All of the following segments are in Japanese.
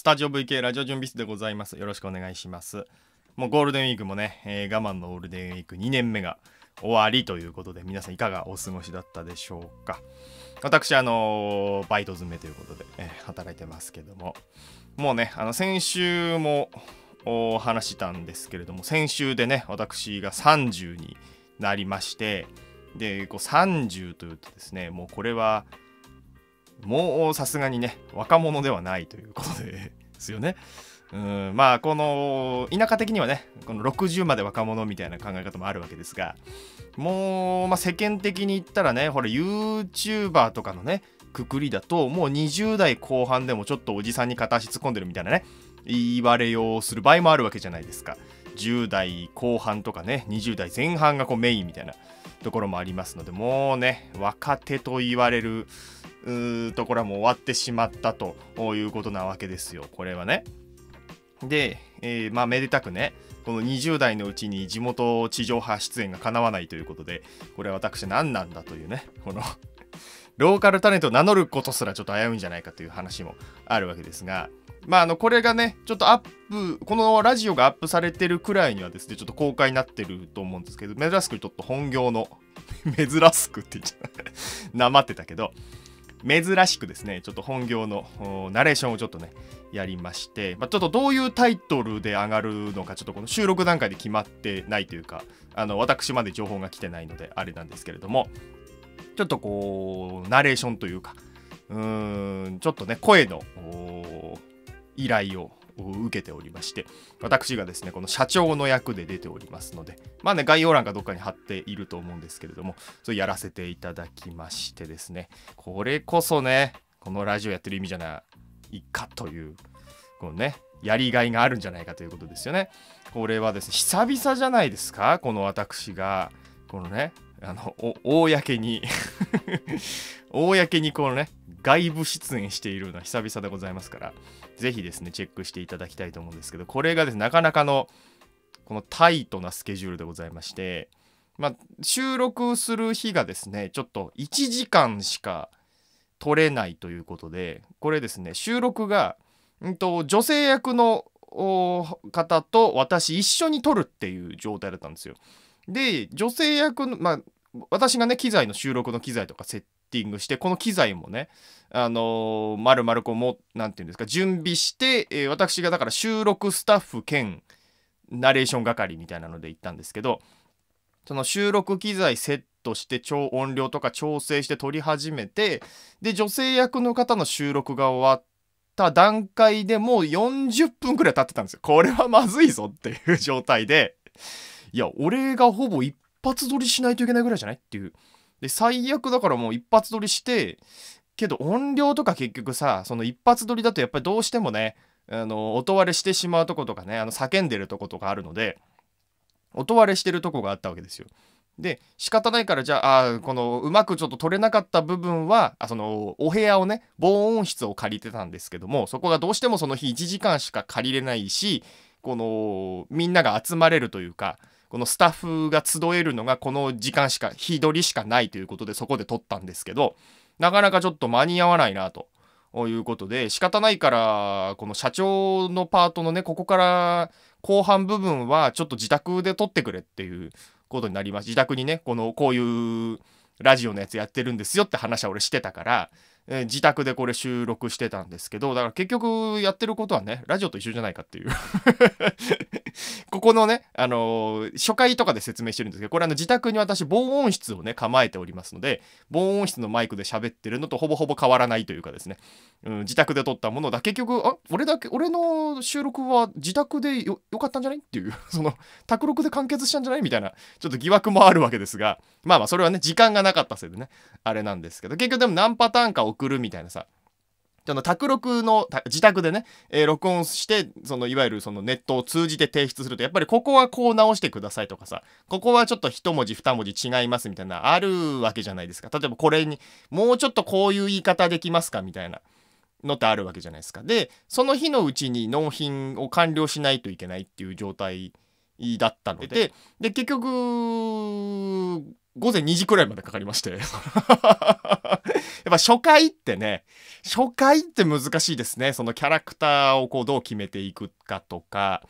スタジオ VK ラジオ準備室でございます。よろしくお願いします。もうゴールデンウィークもね、えー、我慢のゴールデンウィーク2年目が終わりということで、皆さんいかがお過ごしだったでしょうか。私、あのー、バイト詰めということで、えー、働いてますけども、もうね、あの、先週もお話したんですけれども、先週でね、私が30になりまして、で、こう30というとですね、もうこれは、もうさすがにね、若者ではないということでですよね。うんまあこの田舎的にはねこの60まで若者みたいな考え方もあるわけですがもう、まあ、世間的に言ったらねほら YouTuber とかのねくくりだともう20代後半でもちょっとおじさんに片足突っ込んでるみたいなね言われようする場合もあるわけじゃないですか10代後半とかね20代前半がこうメインみたいなところもありますのでもうね若手と言われるところはもう終わってしまったということなわけですよこれはね。で、えー、まあめでたくねこの20代のうちに地元地上波出演がかなわないということでこれは私何なんだというねこの ローカルタレントを名乗ることすらちょっと危ういんじゃないかという話もあるわけですが。まあ、あのこれがね、ちょっとアップ、このラジオがアップされてるくらいにはですね、ちょっと公開になってると思うんですけど、珍しくちょっと本業の、珍しくって言っちゃう、なまってたけど、珍しくですねちょっと本業のナレーションをちょっとねやりまして、まあ、ちょっとどういうタイトルで上がるのかちょっとこの収録段階で決まってないというかあの私まで情報が来てないのであれなんですけれどもちょっとこうナレーションというかうーんちょっとね声の依頼を受けておりまして、私がですね、この社長の役で出ておりますので、まあね、概要欄かどっかに貼っていると思うんですけれども、それやらせていただきましてですね、これこそね、このラジオやってる意味じゃないかという、このね、やりがいがあるんじゃないかということですよね。これはですね、久々じゃないですか、この私が、このね、あの、公に 公にこのね、外部出演しているのは久々でございますから、ぜひですね、チェックしていただきたいと思うんですけど、これがですね、なかなかの、このタイトなスケジュールでございまして、まあ、収録する日がですね、ちょっと1時間しか取れないということで、これですね、収録が、うんと、女性役の方と私一緒に撮るっていう状態だったんですよ。で、女性役の、まあ、私がね、機材の収録の機材とかセッティングして、この機材もね、あのー、まるまるこうも、なんていうんですか、準備して、えー、私がだから収録スタッフ兼、ナレーション係みたいなので行ったんですけど、その収録機材セットして超音量とか調整して撮り始めて、で、女性役の方の収録が終わった段階でもう40分くらい経ってたんですよ。これはまずいぞっていう状態で、いや、俺がほぼ一発撮りしないといけないぐらいじゃないっていう。で、最悪だからもう一発撮りして、けど音量とか結局さその一発撮りだとやっぱりどうしてもねあの音割れしてしまうとことかねあの叫んでるとことかあるので音割れしてるとこがあったわけですよ。で仕方ないからじゃあこのうまくちょっと取れなかった部分はあそのお部屋をね防音室を借りてたんですけどもそこがどうしてもその日1時間しか借りれないしこのみんなが集まれるというかこのスタッフが集えるのがこの時間しか日取りしかないということでそこで撮ったんですけどなかなかちょっと間に合わないなということで仕方ないからこの社長のパートのねここから後半部分はちょっと自宅で撮ってくれっていうことになります自宅にねこのこういうラジオのやつやってるんですよって話は俺してたから、えー、自宅でこれ収録してたんですけどだから結局やってることはねラジオと一緒じゃないかっていう ここのね、あのー、初回とかで説明してるんですけど、これあの自宅に私防音室をね、構えておりますので、防音室のマイクで喋ってるのとほぼほぼ変わらないというかですね、うん、自宅で撮ったものだ、結局、あ、俺だけ、俺の収録は自宅でよよかったんじゃないっていう、その、卓録で完結したんじゃないみたいな、ちょっと疑惑もあるわけですが、まあまあ、それはね、時間がなかったせいでね、あれなんですけど、結局でも何パターンか送るみたいなさ、その宅録の自宅でね、えー、録音してそのいわゆるそのネットを通じて提出するとやっぱりここはこう直してくださいとかさここはちょっと一文字二文字違いますみたいなあるわけじゃないですか例えばこれにもうちょっとこういう言い方できますかみたいな。のってあるわけじゃないですか。で、その日のうちに納品を完了しないといけないっていう状態だったのでで結局午前2時くらいまでかかりまして やっぱ初回ってね初回って難しいですねそのキャラクターをこうどう決めていくかとか、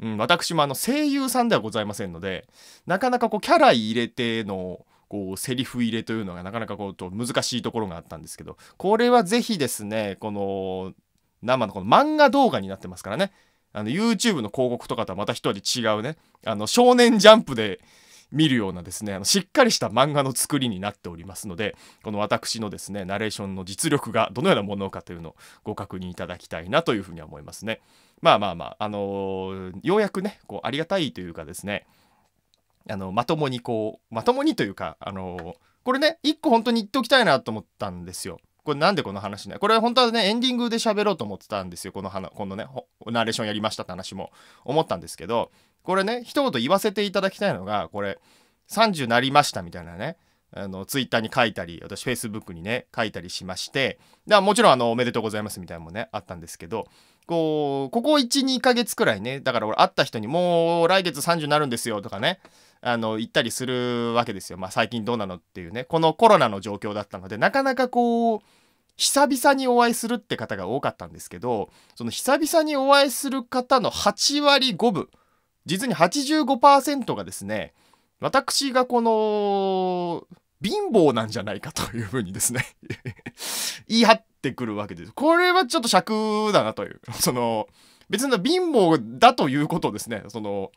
うん、私もあの声優さんではございませんのでなかなかこうキャラ入れてのこうセリフ入れというのがなかなかこうと難しいところがあったんですけどこれは是非ですねこの生のこの漫画動画になってますからねあの YouTube の広告とかとはまた一人違うねあの少年ジャンプで見るようなですねあのしっかりした漫画の作りになっておりますのでこの私のですねナレーションの実力がどのようなものかというのをご確認いただきたいなというふうには思いますね。まあまあまあ、あのー、ようやくねこうありがたいというかですねあのまともにこうまともにというか、あのー、これね一個本当に言っておきたいなと思ったんですよ。これなんでこの話ねこれ本当はねエンディングで喋ろうと思ってたんですよこの話このねナレーションやりましたって話も思ったんですけどこれね一言言わせていただきたいのがこれ30なりましたみたいなねあのツイッターに書いたり私フェイスブックにね書いたりしましてでもちろんあのおめでとうございますみたいなのもねあったんですけどこうここ12ヶ月くらいねだから俺会った人にもう来月30になるんですよとかねあの行ったりするわけですよ、まあ、最近どうなのっていうねこのコロナの状況だったのでなかなかこう久々にお会いするって方が多かったんですけどその久々にお会いする方の8割5分実に85%がですね私がこの貧乏なんじゃないかというふうにですね 言い張ってくるわけです。これはちょっと尺だなというその別に貧乏だということですねその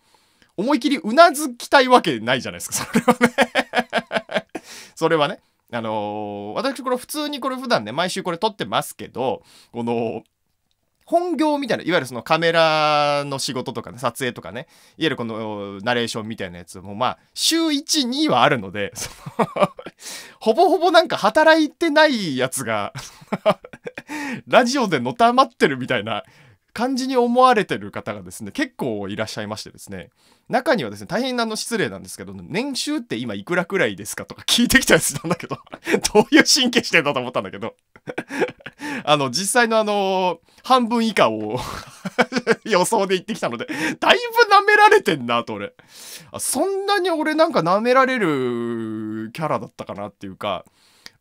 思い切りうなずきたいわけないじゃないですか、それはね それはね。あのー、私これ普通にこれ普段ね、毎週これ撮ってますけど、この、本業みたいな、いわゆるそのカメラの仕事とかね、撮影とかね、いわゆるこのナレーションみたいなやつも、まあ、週1、2はあるので、そのほぼほぼなんか働いてないやつがラジオでのたまってるみたいな感じに思われてる方がですね結構いらっしゃいましてですね中にはですね大変あの失礼なんですけど年収って今いくらくらいですかとか聞いてきたやつなんだけど どういう神経してんだと思ったんだけど あの実際のあの半分以下を 予想で言ってきたのでだいぶ舐められてんなと俺あそんなに俺なんか舐められるキャラだったかなっていうか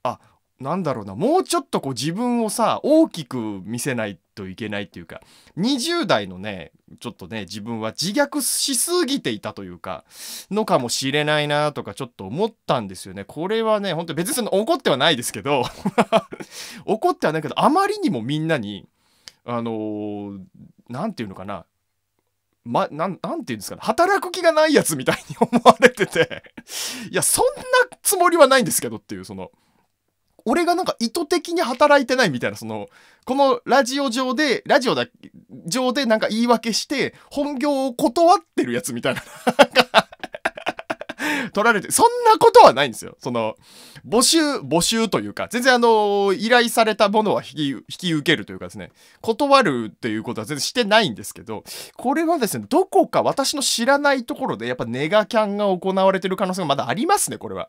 あなんだろうな、もうちょっとこう自分をさ、大きく見せないといけないっていうか、20代のね、ちょっとね、自分は自虐しすぎていたというか、のかもしれないなとかちょっと思ったんですよね。これはね、ほんと別にその怒ってはないですけど、怒ってはないけど、あまりにもみんなに、あのー、なんていうのかな、ま、なん、なんて言うんですかね、働く気がないやつみたいに思われてていや、そんなつもりはないんですけどっていう、その、俺がなんか意図的に働いてないみたいな、その、このラジオ上で、ラジオだ、上でなんか言い訳して、本業を断ってるやつみたいな、取られて、そんなことはないんですよ。その、募集、募集というか、全然あの、依頼されたものは引き受けるというかですね、断るっていうことは全然してないんですけど、これはですね、どこか私の知らないところで、やっぱネガキャンが行われてる可能性がまだありますね、これは。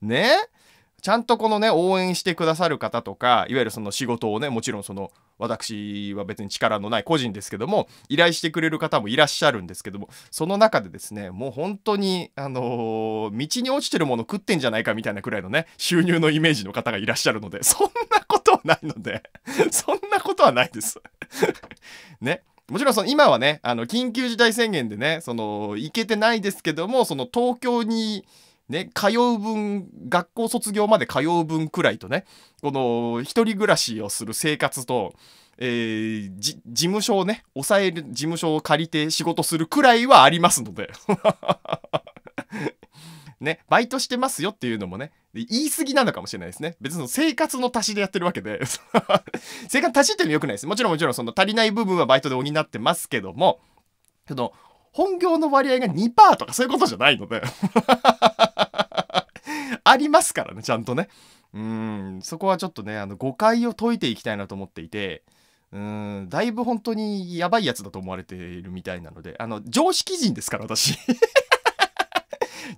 ねえちゃんとこのね応援してくださる方とかいわゆるその仕事をねもちろんその私は別に力のない個人ですけども依頼してくれる方もいらっしゃるんですけどもその中でですねもう本当にあのー、道に落ちてるもの食ってんじゃないかみたいなくらいのね収入のイメージの方がいらっしゃるのでそんなことはないのでそんなことはないです ね。もちろんその今はねあの緊急事態宣言でねその行けてないですけどもその東京にね、通う分、学校卒業まで通う分くらいとね、この一人暮らしをする生活と、えー、事務所をね、抑える事務所を借りて仕事するくらいはありますので。ね、バイトしてますよっていうのもね、言い過ぎなのかもしれないですね。別に生活の足しでやってるわけで、生活足しっていうのよ良くないです。もちろんもちろんその足りない部分はバイトで補ってますけども、その本業の割合が2%とかそういうことじゃないので ありますからね、ちゃんとね。うん、そこはちょっとね、あの、誤解を解いていきたいなと思っていて、うん、だいぶ本当にやばいやつだと思われているみたいなので、あの、常識人ですから、私。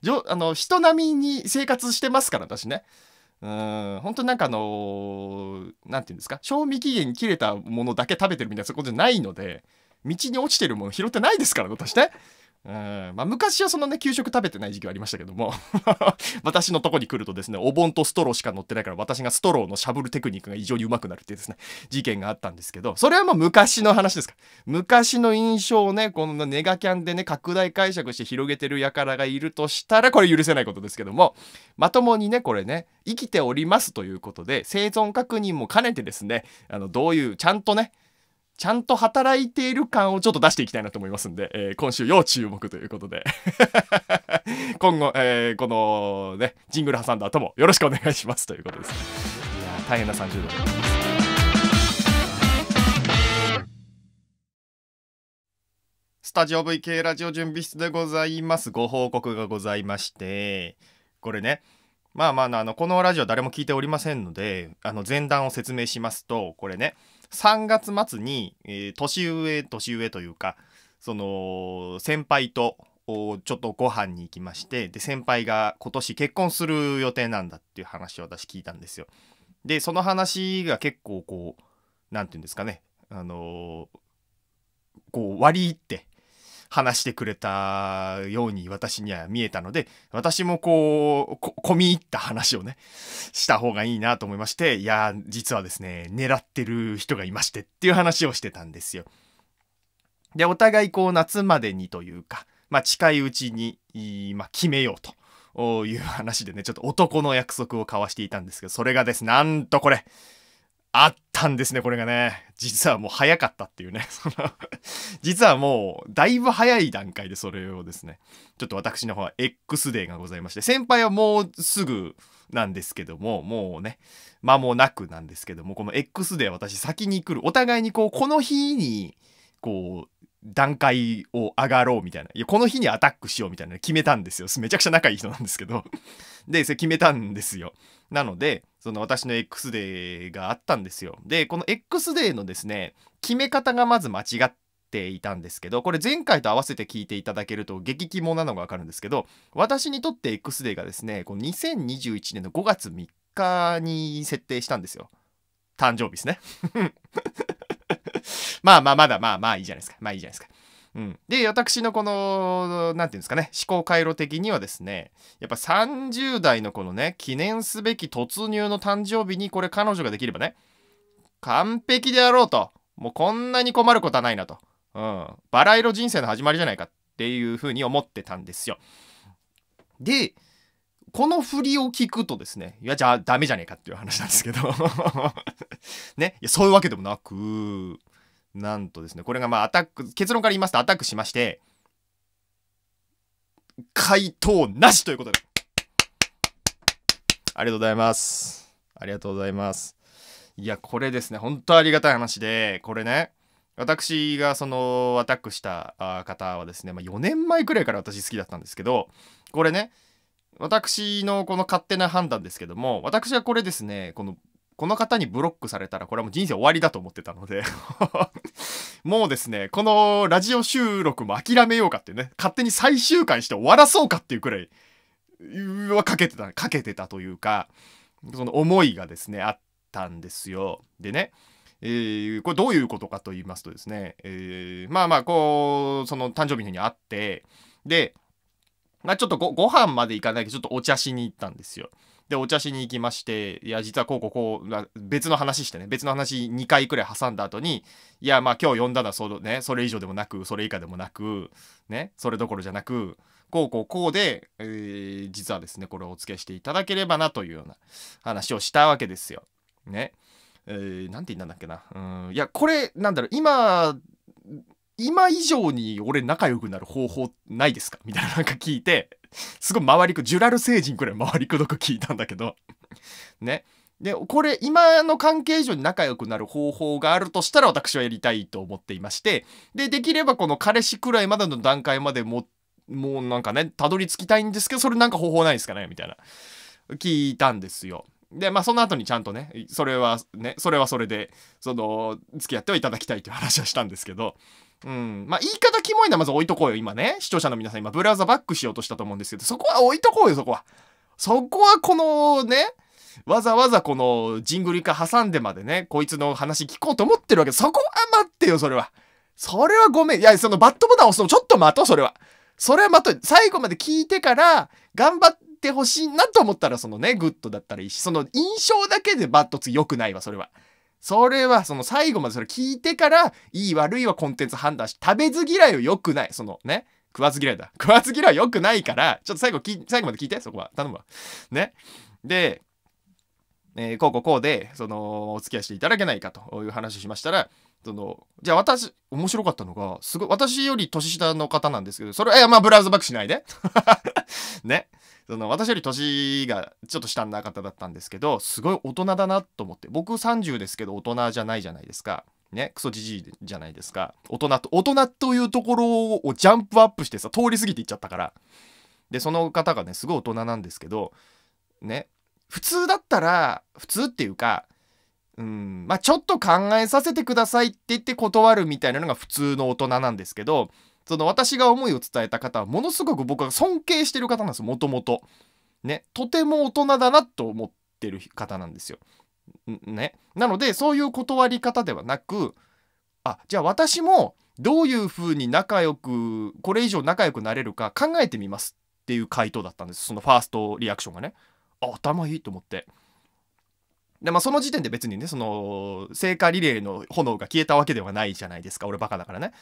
あの、人並みに生活してますから、私ね。うん、本当になんかあのー、なんて言うんですか、賞味期限切れたものだけ食べてるみたいなそことじゃないので、道に落ちてるもの拾ってないですから私ね。うんまあ、昔はそのね、給食食べてない時期はありましたけども 私のとこに来るとですね、お盆とストローしか乗ってないから、私がストローのしゃぶるテクニックが異常にうまくなるっていうですね、事件があったんですけど、それはもう昔の話ですから。昔の印象をね、このネガキャンでね、拡大解釈して広げてる輩がいるとしたら、これ許せないことですけども、まともにね、これね、生きておりますということで、生存確認も兼ねてですね、あの、どういう、ちゃんとね、ちゃんと働いている感をちょっと出していきたいなと思いますんで、えー、今週要注目ということで 今後、えー、このねジングル挟んだ後もよろしくお願いしますということです、いや大変な30度スタジオ VK ラジオ準備室でございますご報告がございましてこれねまあまああのこのラジオ誰も聞いておりませんのであの前段を説明しますとこれね3月末に、えー、年上年上というかその先輩とちょっとご飯に行きましてで先輩が今年結婚する予定なんだっていう話を私聞いたんですよ。でその話が結構こう何て言うんですかねあのー、こう割り入って話してくれたように私には見えたので、私もこう、込み入った話をね、した方がいいなと思いまして、いや、実はですね、狙ってる人がいましてっていう話をしてたんですよ。で、お互いこう夏までにというか、まあ近いうちに、まあ、決めようと。いう話でね、ちょっと男の約束を交わしていたんですけど、それがですね、なんとこれ、あったんですね、これがね。実はもう早かったっていうね。その実はもう、だいぶ早い段階でそれをですね、ちょっと私の方は X デーがございまして、先輩はもうすぐなんですけども、もうね、間もなくなんですけども、この X デー私先に来る。お互いにこう、この日に、こう、段階を上がろうみたいな。いや、この日にアタックしようみたいな決めたんですよ。めちゃくちゃ仲いい人なんですけどで、それ決めたんですよ。なので、その私の X デーがあったんですよ。で、この X デーのですね、決め方がまず間違っていたんですけど、これ前回と合わせて聞いていただけると激肝なのがわかるんですけど、私にとって X デーがですね、この2021年の5月3日に設定したんですよ。誕生日ですね。まあまあまだまあまあいいじゃないですか。まあいいじゃないですか。うん、で私のこの何て言うんですかね思考回路的にはですねやっぱ30代のこのね記念すべき突入の誕生日にこれ彼女ができればね完璧であろうともうこんなに困ることはないなと、うん、バラ色人生の始まりじゃないかっていうふうに思ってたんですよ。でこの振りを聞くとですねいやじゃあダメじゃねえかっていう話なんですけど ねいやそういうわけでもなくなんとですねこれがまあアタック結論から言いますとアタックしまして回答なしということでありがとうございますありがとうございますいやこれですね本当ありがたい話でこれね私がそのアタックした方はですね、まあ、4年前くらいから私好きだったんですけどこれね私のこの勝手な判断ですけども私はこれですねこのこの方にブロックされたらこれはもう人生終わりだと思ってたので もうですね、このラジオ収録も諦めようかってね、勝手に最終回して終わらそうかっていうくらい、はかけてた、かけてたというか、その思いがですね、あったんですよ。でね、えー、これどういうことかと言いますとですね、えー、まあまあ、こう、その誕生日の日に会って、で、まあ、ちょっとごご飯まで行かないけど、ちょっとお茶しに行ったんですよ。でお茶しに行きましていや実はこうこうこう別の話してね別の話2回くらい挟んだ後にいやまあ今日呼んだのはそ,、ね、それ以上でもなくそれ以下でもなく、ね、それどころじゃなくこうこうこうで、えー、実はですねこれをお付けしていただければなというような話をしたわけですよ。ね。えー、なんて言ったんだっけな。うんいやこれなんだろう今今以上に俺仲良くなる方法ないですかみたいななんか聞いてすごい回りく、ジュラル星人くらい回りくどく聞いたんだけどね。で、これ、今の関係上に仲良くなる方法があるとしたら私はやりたいと思っていまして、で、できればこの彼氏くらいまでの段階までも、もうなんかね、たどり着きたいんですけど、それなんか方法ないですかねみたいな。聞いたんですよ。で、まあ、その後にちゃんとね、それはね、それはそれで、その、付き合ってはいただきたいという話はしたんですけど、うん。まあ、言い方キモいのはまず置いとこうよ、今ね。視聴者の皆さん、今、ブラウザバックしようとしたと思うんですけど、そこは置いとこうよ、そこは。そこはこのね、わざわざこのジングルカ挟んでまでね、こいつの話聞こうと思ってるわけそこは待ってよ、それは。それはごめん。いや、そのバットボタン押すのちょっと待とう、それは。それは待とう。最後まで聞いてから、頑張ってほしいなと思ったら、そのね、グッドだったらいいし、その印象だけでバットツ良くないわ、それは。それはその最後までそれ聞いてから、いい悪いはコンテンツ判断し、食べず嫌いは良くない。そのね、食わず嫌いだ。食わず嫌いは良くないから、ちょっと最後き、最後まで聞いて、そこは。頼むわ。ね。で、えー、こうこうこうで、その、お付き合いしていただけないかという話をしましたら、そのじゃあ私面白かったのがすごい私より年下の方なんですけどそれはまあブラウザバックしないで ねその私より年がちょっと下の方だったんですけどすごい大人だなと思って僕30ですけど大人じゃないじゃないですかねクソじじいじゃないですか大人と大人というところをジャンプアップしてさ通り過ぎていっちゃったからでその方がねすごい大人なんですけどね普通だったら普通っていうかうん、まあちょっと考えさせてくださいって言って断るみたいなのが普通の大人なんですけど、その私が思いを伝えた方はものすごく僕は尊敬してる方なんですよ、もともと。ね、とても大人だなと思ってる方なんですよ。ね。なので、そういう断り方ではなく、あ、じゃあ私もどういう風に仲良く、これ以上仲良くなれるか考えてみますっていう回答だったんです。そのファーストリアクションがね。あ、頭いいと思って。でまあ、その時点で別にねその聖火リレーの炎が消えたわけではないじゃないですか俺バカだからね。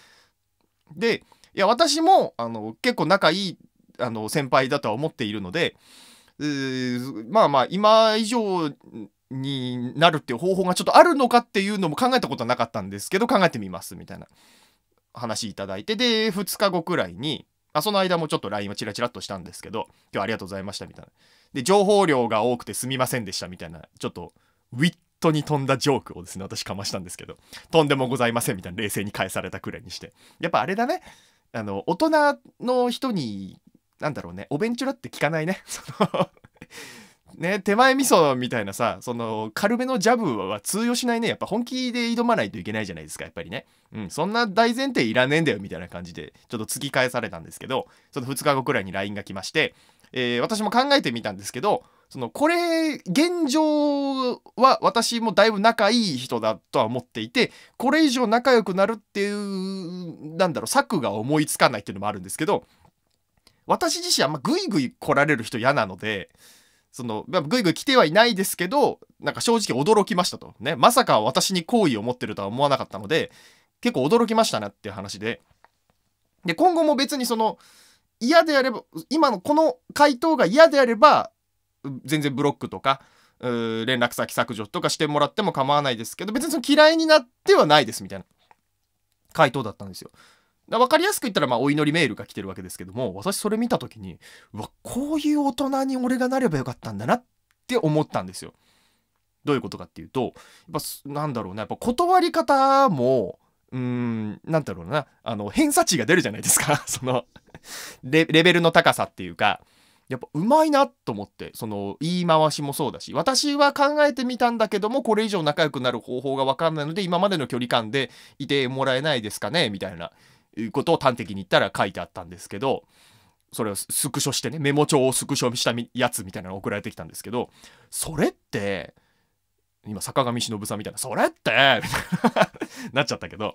でいや私もあの結構仲いいあの先輩だとは思っているのでまあまあ今以上になるっていう方法がちょっとあるのかっていうのも考えたことはなかったんですけど考えてみますみたいな話いただいてで2日後くらいにあその間もちょっと LINE はチラチラっとしたんですけど今日ありがとうございましたみたいな。で、情報量が多くてすみませんでしたみたいな、ちょっと、ウィットに飛んだジョークをですね、私かましたんですけど、とんでもございませんみたいな冷静に返されたくらいにして。やっぱあれだね、あの、大人の人に、なんだろうね、お弁ょだって聞かないね。そのね、手前味噌みたいなさ、その、軽めのジャブは通用しないね。やっぱ本気で挑まないといけないじゃないですか、やっぱりね。うん、そんな大前提いらねえんだよ、みたいな感じで、ちょっと突き返されたんですけど、その2日後くらいに LINE が来まして、えー、私も考えてみたんですけど、その、これ、現状は私もだいぶ仲いい人だとは思っていて、これ以上仲良くなるっていう、なんだろう、策が思いつかないっていうのもあるんですけど、私自身あんまグイグイ来られる人嫌なので、その、ぐいぐい来てはいないですけど、なんか正直驚きましたと。ね。まさか私に好意を持ってるとは思わなかったので、結構驚きましたねっていう話で。で、今後も別にその、嫌であれば、今のこの回答が嫌であれば、全然ブロックとか、連絡先削除とかしてもらっても構わないですけど、別にその嫌いになってはないですみたいな回答だったんですよ。分かりやすく言ったらまあお祈りメールが来てるわけですけども私それ見た時にうわこういう大人に俺がなればよかったんだなって思ったんですよ。どういうことかっていうとやっぱなんだろうなやっぱ断り方もうーんなんだろうなあの偏差値が出るじゃないですか そのレベルの高さっていうか。やっぱうまいなと思ってその言い回しもそうだし私は考えてみたんだけどもこれ以上仲良くなる方法が分かんないので今までの距離感でいてもらえないですかねみたいないうことを端的に言ったら書いてあったんですけど、それをスクショしてね、メモ帳をスクショしたやつみたいなのが送られてきたんですけど、それって、今坂上忍さんみたいな、それってみたいななっちゃったけど、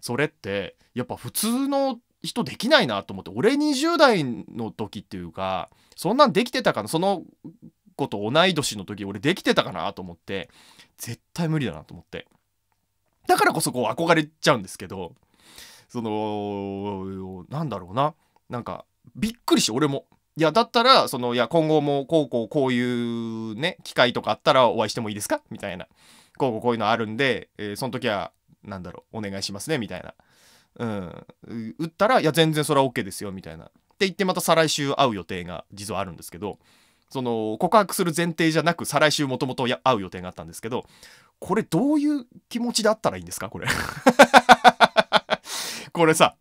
それって、やっぱ普通の人できないなと思って、俺20代の時っていうか、そんなんできてたかな、その子と同い年の時俺できてたかなと思って、絶対無理だなと思って。だからこそこう憧れちゃうんですけど、そのなんだろうななんかびっくりして俺もいやだったらそのいや今後もこうこうこういうね機会とかあったらお会いしてもいいですかみたいなこうこうこういうのあるんで、えー、その時は何だろうお願いしますねみたいなうん打ったらいや全然それは OK ですよみたいなって言ってまた再来週会う予定が実はあるんですけどその告白する前提じゃなく再来週もともと会う予定があったんですけどこれどういう気持ちでったらいいんですかこれこれさ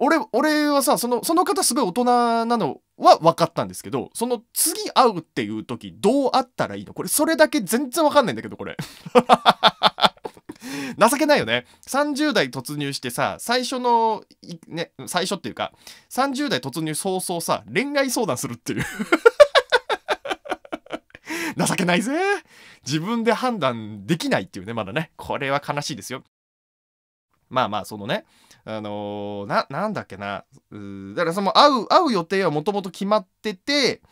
俺俺はさそのその方すごい大人なのは分かったんですけどその次会うっていう時どう会ったらいいのこれそれだけ全然分かんないんだけどこれ 情けないよね30代突入してさ最初のね最初っていうか30代突入早々さ恋愛相談するっていう 情けないぜ自分で判断できないっていうねまだねこれは悲しいですよまあまあそのねあのー、なんだっけなだからその会う会う予定はもともと決まってて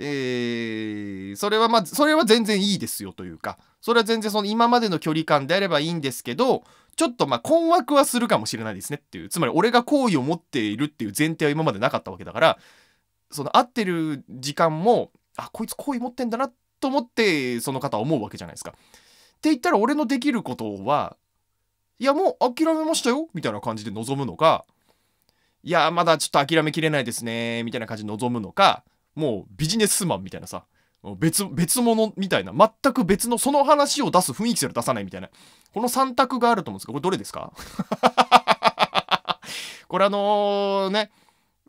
えー、それはまあそれは全然いいですよというかそれは全然その今までの距離感であればいいんですけどちょっとまあ困惑はするかもしれないですねっていうつまり俺が好意を持っているっていう前提は今までなかったわけだからその会ってる時間もあこいつ好意持ってんだなと思ってその方は思うわけじゃないですか。って言ったら俺のできることはいやもう諦めましたよみたいな感じで臨むのかいやまだちょっと諦めきれないですねみたいな感じで臨むのかもうビジネスマンみたいなさ別別物みたいな全く別のその話を出す雰囲気すら出さないみたいなこの3択があると思うんですけどこれどれですか これあのね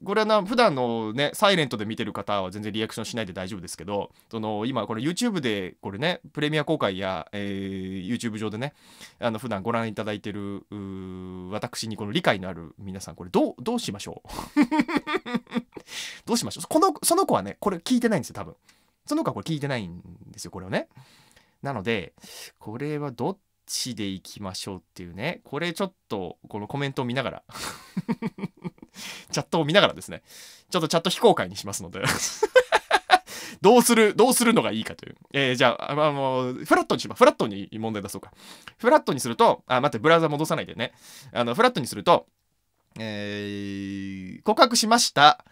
これはな普段のねサイレントで見てる方は全然リアクションしないで大丈夫ですけどその今これ YouTube でこれねプレミア公開や、えー、YouTube 上でねあの普段ご覧いただいてる私にこの理解のある皆さんこれどうどうしましょう どうしましょうこのその子はねこれ聞いてないんですよ多分その子はこれ聞いてないんですよこれをねなのでこれはどっちでいきましょうっていうねこれちょっとこのコメントを見ながらチャットを見ながらですね、ちょっとチャット非公開にしますので どうする、どうするのがいいかという。えー、じゃあ、あの、フラットにしまフラットに問題出そうか。フラットにすると、あ、待って、ブラウザ戻さないでね。あの、フラットにすると、えー、告白しました。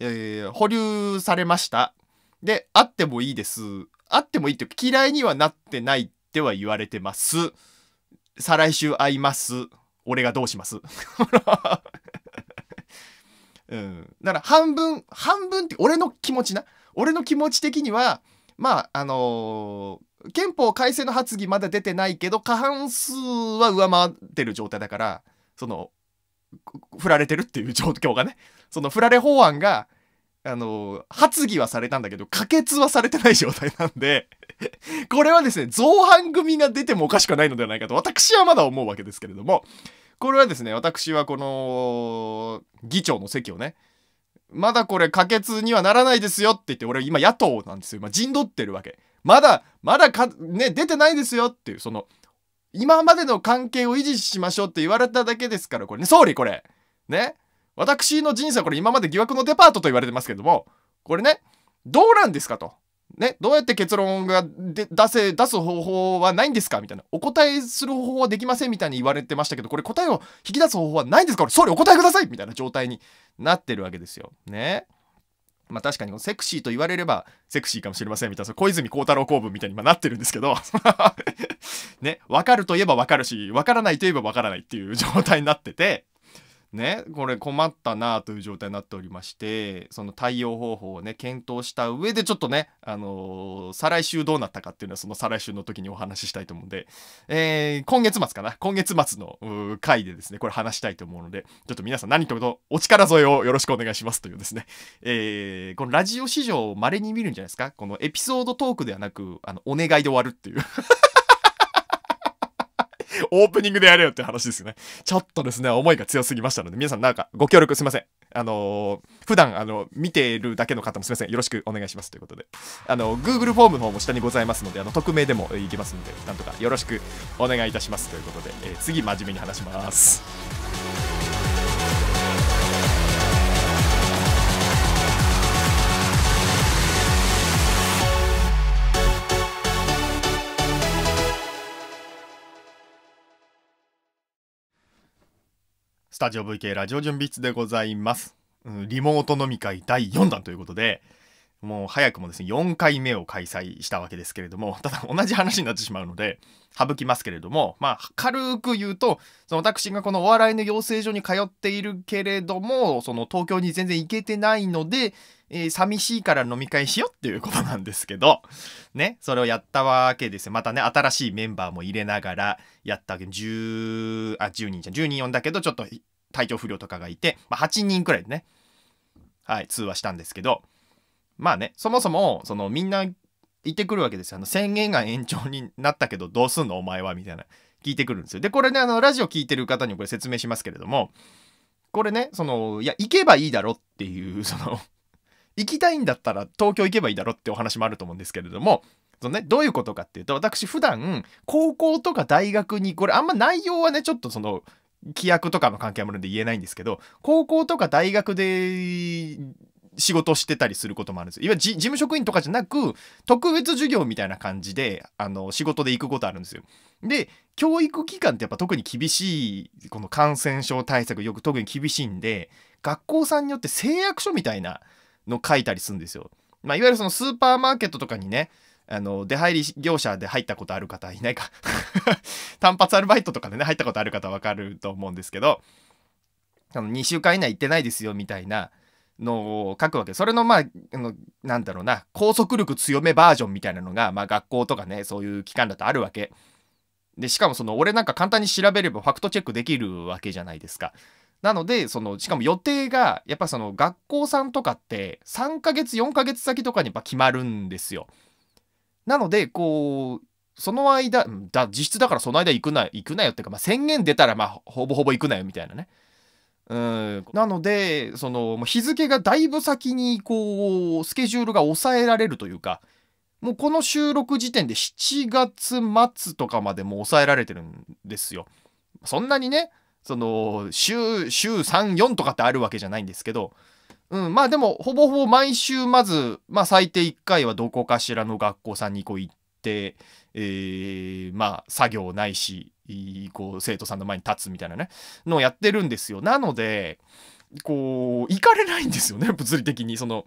えー、保留されました。で、あってもいいです。あってもいいっいうか、嫌いにはなってないっては言われてます。再来週会います。俺がどうします うん。だから半分、半分って、俺の気持ちな。俺の気持ち的には、まあ、あのー、憲法改正の発議まだ出てないけど、過半数は上回ってる状態だから、その、振られてるっていう状況がね、その振られ法案が、あのー、発議はされたんだけど、可決はされてない状態なんでこれはですね、造反組が出てもおかしくないのではないかと、私はまだ思うわけですけれども、これはですね私はこの議長の席をねまだこれ可決にはならないですよって言って俺今野党なんですよ今陣取ってるわけまだまだかね出てないですよっていうその今までの関係を維持しましょうって言われただけですからこれね総理これね私の人生はこれ今まで疑惑のデパートと言われてますけどもこれねどうなんですかとね、どうやって結論が出せ、出す方法はないんですかみたいな。お答えする方法はできませんみたいに言われてましたけど、これ答えを引き出す方法はないんですか総理お答えくださいみたいな状態になってるわけですよ。ね。まあ確かにセクシーと言われればセクシーかもしれませんみたいな、小泉孝太郎公文みたいに今なってるんですけど ね、わかるといえばわかるし、わからないと言えばわからないっていう状態になってて、ねこれ困ったなという状態になっておりましてその対応方法をね検討した上でちょっとねあのー、再来週どうなったかっていうのはその再来週の時にお話ししたいと思うんで、えー、今月末かな今月末の回でですねこれ話したいと思うのでちょっと皆さん何とぞお力添えをよろしくお願いしますというですね、えー、このラジオ史上稀に見るんじゃないですかこのエピソードトークではなくあのお願いで終わるっていうオープニングでやれよって話ですよね。ちょっとですね、思いが強すぎましたので、皆さんなんかご協力すいません。あのー、普段、あの、見ているだけの方もすいません。よろしくお願いします。ということで。あの、Google フォームの方も下にございますので、あの、匿名でもいきますので、なんとかよろしくお願いいたします。ということで、えー、次、真面目に話します。スタジオ VK ラジオ準備室でございます。リモート飲み会第4弾ということで、もう早くもですね、4回目を開催したわけですけれども、ただ同じ話になってしまうので、省きますけれども、まあ、軽く言うと、その私がこのお笑いの養成所に通っているけれども、その東京に全然行けてないので、えー、寂しいから飲み会しようっていうことなんですけど、ね、それをやったわけですよ。またね、新しいメンバーも入れながらやったわけ、10、あ、10人じゃん、10人呼んだけど、ちょっと体調不良とかがいて、まあ、8人くらいでね、はい、通話したんですけど、まあね、そもそも、そのみんな言ってくるわけですよ。あの、宣言が延長になったけど、どうすんのお前はみたいな、聞いてくるんですよ。で、これね、あの、ラジオ聞いてる方にこれ説明しますけれども、これね、その、いや、行けばいいだろっていう、その行きたいんだったら東京行けばいいだろってお話もあると思うんですけれども、そのね、どういうことかっていうと、私普段、高校とか大学に、これあんま内容はね、ちょっとその、規約とかの関係もあるんで言えないんですけど、高校とか大学で仕事してたりすることもあるんですよ。いわゆる事務職員とかじゃなく、特別授業みたいな感じで、あの、仕事で行くことあるんですよ。で、教育機関ってやっぱ特に厳しい、この感染症対策よく特に厳しいんで、学校さんによって誓約書みたいな、の書いたりするんですよ。まあ、いわゆるそのスーパーマーケットとかにね、あの、出入り業者で入ったことある方いないか 単発アルバイトとかでね、入ったことある方わかると思うんですけど、あの2週間以内行ってないですよみたいなのを書くわけ。それのまあ、あのなんだろうな、拘束力強めバージョンみたいなのが、まあ学校とかね、そういう機関だとあるわけ。で、しかもその、俺なんか簡単に調べればファクトチェックできるわけじゃないですか。なのでそのしかも予定がやっぱその学校さんとかって3ヶ月4ヶ月先とかにやっぱ決まるんですよ。なのでこうその間だ実質だからその間行くな行くなよっていうか、まあ、宣言出たらまあほぼほぼ行くなよみたいなね。うんなのでその日付がだいぶ先にこうスケジュールが抑えられるというかもうこの収録時点で7月末とかまでもう抑えられてるんですよ。そんなにねその週週34とかってあるわけじゃないんですけど、うん、まあでもほぼほぼ毎週まず、まあ、最低1回はどこかしらの学校さんにこう行って、えー、まあ作業ないしこう生徒さんの前に立つみたいなねのをやってるんですよ。なのでこう行かれないんですよね物理的にその。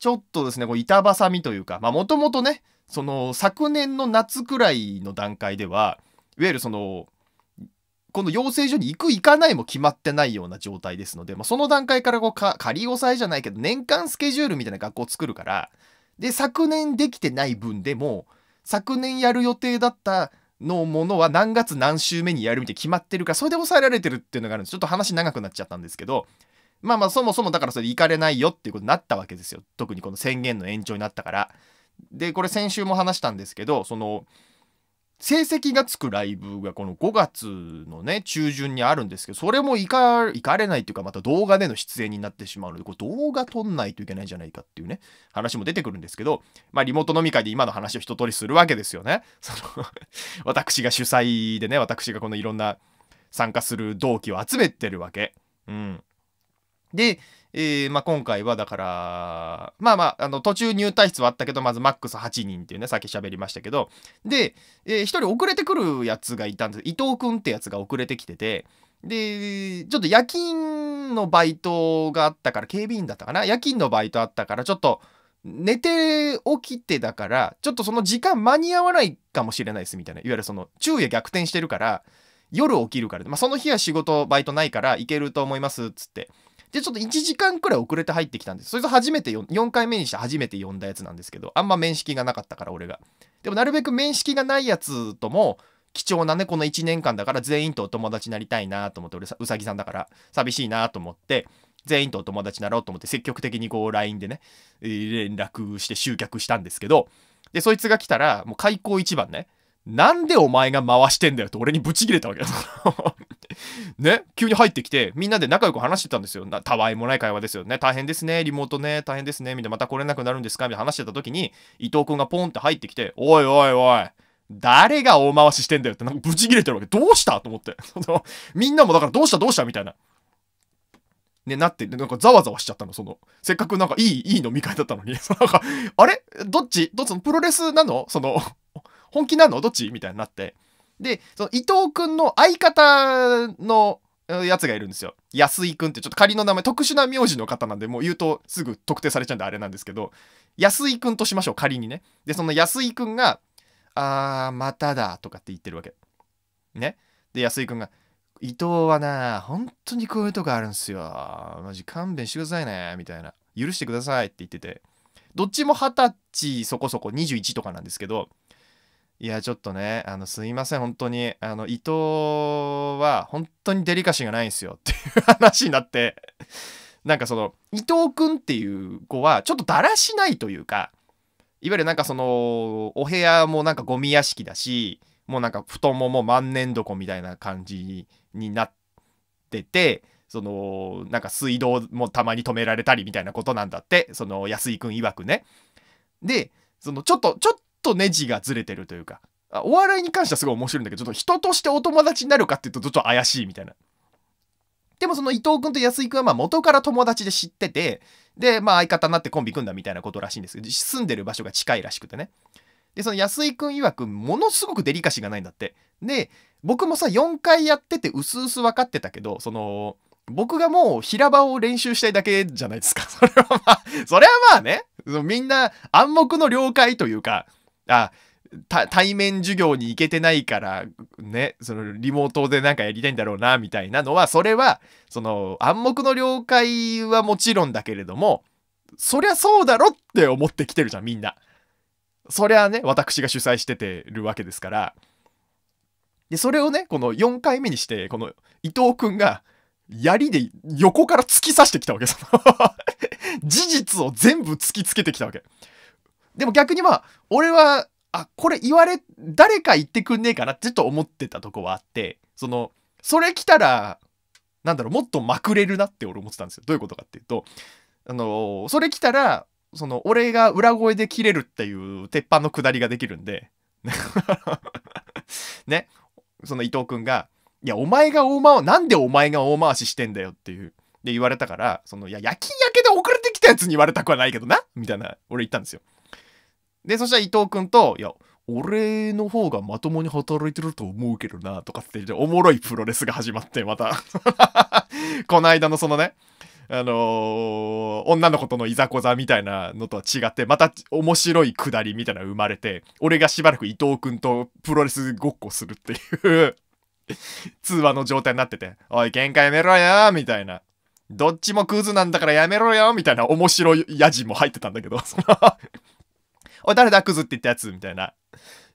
ちょっとですね、こう板挟みというか、まあもともとね、その昨年の夏くらいの段階では、いわゆるそのこの養成所に行く行かないも決まってないような状態ですので、まあ、その段階からこうか仮押さえじゃないけど年間スケジュールみたいな学校を作るからで昨年できてない分でも昨年やる予定だったのものは何月何週目にやるみたい決まってるからそれで抑えられてるっていうのがあるんですちょっと話長くなっちゃったんですけどまあまあそもそもだからそれ行かれないよっていうことになったわけですよ特にこの宣言の延長になったからでこれ先週も話したんですけどその成績がつくライブがこの5月のね、中旬にあるんですけど、それも行か、行かれないというか、また動画での出演になってしまうので、こ動画撮んないといけないんじゃないかっていうね、話も出てくるんですけど、まあリモート飲み会で今の話を一通りするわけですよね。その 私が主催でね、私がこのいろんな参加する同期を集めてるわけ。うん。で、えー、まあ、今回はだから、まあまあ、あの途中入退室はあったけど、まずマックス8人っていうね、さっき喋りましたけど、で、えー、1人遅れてくるやつがいたんです。伊藤君ってやつが遅れてきてて、で、ちょっと夜勤のバイトがあったから、警備員だったかな夜勤のバイトあったから、ちょっと、寝て起きてだから、ちょっとその時間間に合わないかもしれないですみたいな。いわゆるその、昼夜逆転してるから、夜起きるから、まあ、その日は仕事、バイトないから行けると思います、っつって。で、ちょっと1時間くらい遅れて入ってきたんです。それと初めて4、4回目にして初めて呼んだやつなんですけど、あんま面識がなかったから、俺が。でも、なるべく面識がないやつとも、貴重なね、この1年間だから全員とお友達になりたいなと思って、俺うさぎさんだから寂しいなと思って、全員とお友達になろうと思って積極的にこう LINE でね、連絡して集客したんですけど、で、そいつが来たら、もう開口一番ね、なんでお前が回してんだよって俺にブチ切れたわけだ。ね、急に入ってきて、みんなで仲良く話してたんですよ。たわいもない会話ですよね。大変ですね、リモートね、大変ですね、みたいな、また来れなくなるんですかみたいな話してた時に、伊藤君がポンって入ってきて、おいおいおい、誰が大回ししてんだよって、なんかブチ切れてるわけ。どうしたと思って。みんなもだからどうしたどうしたみたいな。ね、なって、なんかざわざわしちゃったの、その。せっかくなんかいい、いい飲み会だったのに。なんか、あれどっちどっちのプロレスなのその、本気なのどっちみたいになってでその伊藤君の相方のやつがいるんですよ安井君ってちょっと仮の名前特殊な名字の方なんでもう言うとすぐ特定されちゃうんであれなんですけど安井君としましょう仮にねでその安井君が「あーまただ」とかって言ってるわけねで安井君が「伊藤はな本当にこういうとこあるんすよマジ勘弁してくださいね」みたいな「許してください」って言っててどっちも二十歳そこそこ21とかなんですけどいや、ちょっとね、あの、すいません、本当に。あの、伊藤は、本当にデリカシーがないんですよ、っていう話になって、なんかその、伊藤君っていう子は、ちょっとだらしないというか、いわゆるなんかその、お部屋もなんかゴミ屋敷だし、もうなんか太もも万年床みたいな感じになってて、その、なんか水道もたまに止められたりみたいなことなんだって、その、安井君曰くね。で、その、ちょっと、ちょっとネジがずれてるというか、お笑いに関してはすごい面白いんだけど、ちょっと人としてお友達になるかっていうと、ちょっと怪しいみたいな。でもその伊藤君と安井君はま元から友達で知ってて、で、まあ相方になってコンビ組んだみたいなことらしいんですけど、住んでる場所が近いらしくてね。で、その安井君曰く、ものすごくデリカシーがないんだって。で、僕もさ、4回やってて、うすうす分かってたけど、その、僕がもう平場を練習したいだけじゃないですか。それはまあ、それはまあね、みんな暗黙の了解というか、あ対面授業に行けてないからねそのリモートでなんかやりたいんだろうなみたいなのはそれはその暗黙の了解はもちろんだけれどもそりゃそうだろって思ってきてるじゃんみんな。そりゃね私が主催しててるわけですからでそれをねこの4回目にしてこの伊藤くんが槍で横から突き刺してきたわけその 事実を全部突きつけてきたわけ。でも逆にまあ、俺は、あ、これ言われ、誰か言ってくんねえかなってちょっと思ってたとこはあって、その、それ来たら、なんだろう、もっとまくれるなって俺思ってたんですよ。どういうことかっていうと、あのー、それ来たら、その、俺が裏声で切れるっていう鉄板のくだりができるんで、ね、その伊藤君が、いや、お前が大回、なんでお前が大回ししてんだよっていう。で、言われたから、その、いや、夜勤明けで遅れてきたやつに言われたくはないけどなみたいな、俺言ったんですよ。で、そしたら伊藤君と、いや、俺の方がまともに働いてると思うけどな、とかっておもろいプロレスが始まって、また この間のそのね、あのー、女の子とのいざこざみたいなのとは違って、また面白いくだりみたいなの生まれて、俺がしばらく伊藤君とプロレスごっこするっていう 通話の状態になってて、おい、喧嘩やめろよみたいな。どっちもクズなんだからやめろよみたいな面白い野人も入ってたんだけど、そのおい、誰だ、クズって言ったやつみたいな。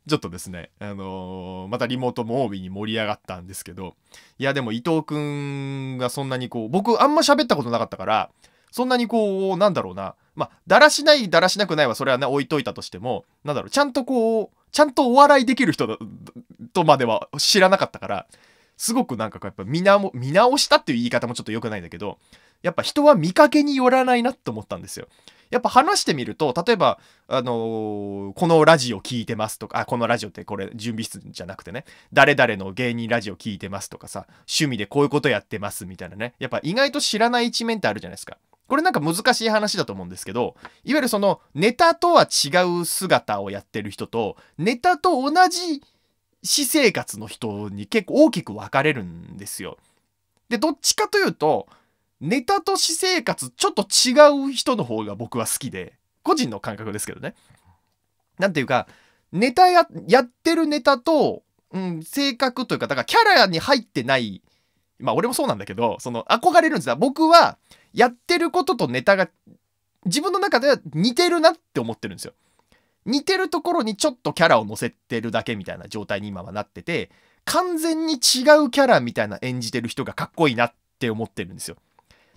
ちょっとですね、あのー、またリモートも帯に盛り上がったんですけど、いや、でも伊藤くんがそんなにこう、僕あんま喋ったことなかったから、そんなにこう、なんだろうな、まあ、だらしない、だらしなくないはそれはね、置いといたとしても、なんだろう、ちゃんとこう、ちゃんとお笑いできる人だとまでは知らなかったから、すごくなんかやっぱ見直見直したっていう言い方もちょっと良くないんだけど、やっぱ人は見かけによらないなと思ったんですよ。やっぱ話してみると例えば、あのー、このラジオ聞いてますとかあこのラジオってこれ準備室じゃなくてね誰々の芸人ラジオ聞いてますとかさ趣味でこういうことやってますみたいなねやっぱ意外と知らない一面ってあるじゃないですか。これなんか難しい話だと思うんですけど、いわゆるそのネタとは違う姿をやってる人と、ネタと同じ私生活の人に結構大きく分かれるんですよ。で、どっちかというと、ネタと私生活ちょっと違う人の方が僕は好きで、個人の感覚ですけどね。なんていうか、ネタや、やってるネタと、うん、性格というか、だからキャラに入ってない、まあ俺もそうなんだけど、その憧れるんですよ。僕はやってることとネタが自分の中では似てるなって思ってるんですよ。似てるところにちょっとキャラを乗せてるだけみたいな状態に今はなってて、完全に違うキャラみたいな演じてる人がかっこいいなって思ってるんですよ。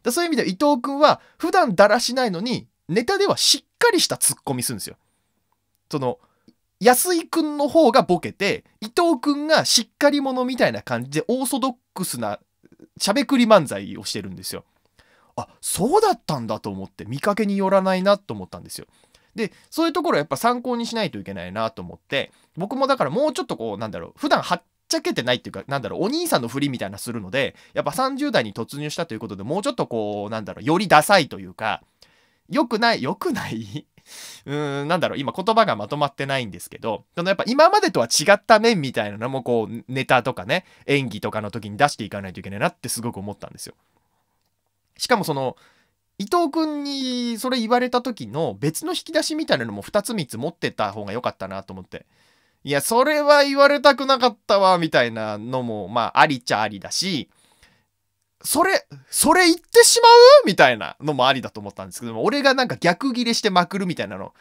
だそういう意味では伊藤君は普段だらしないのにネタではしっかりしたツッコミするんですよ。その安井君の方がボケて伊藤君がしっかり者みたいな感じでオーソドックスなしゃべくり漫才をしてるんですよ。あそうだったんだと思って見かけによらないなと思ったんですよ。でそういうところはやっぱ参考にしないといけないなと思って僕もだからもうちょっとこうなんだろう普段っちゃけてないっていうか、なんだろう、お兄さんのふりみたいなするので、やっぱ30代に突入したということで、もうちょっとこう、なんだろう、よりダサいというか、良くない、良くない うーん、なんだろう、今言葉がまとまってないんですけど、そのやっぱ今までとは違った面みたいなのもこう、ネタとかね、演技とかの時に出していかないといけないなってすごく思ったんですよ。しかもその、伊藤君にそれ言われた時の別の引き出しみたいなのも2つ3つ持ってった方が良かったなと思って。いや、それは言われたくなかったわ、みたいなのも、まあ、ありっちゃありだし、それ、それ言ってしまうみたいなのもありだと思ったんですけども、俺がなんか逆ギレしてまくるみたいなの、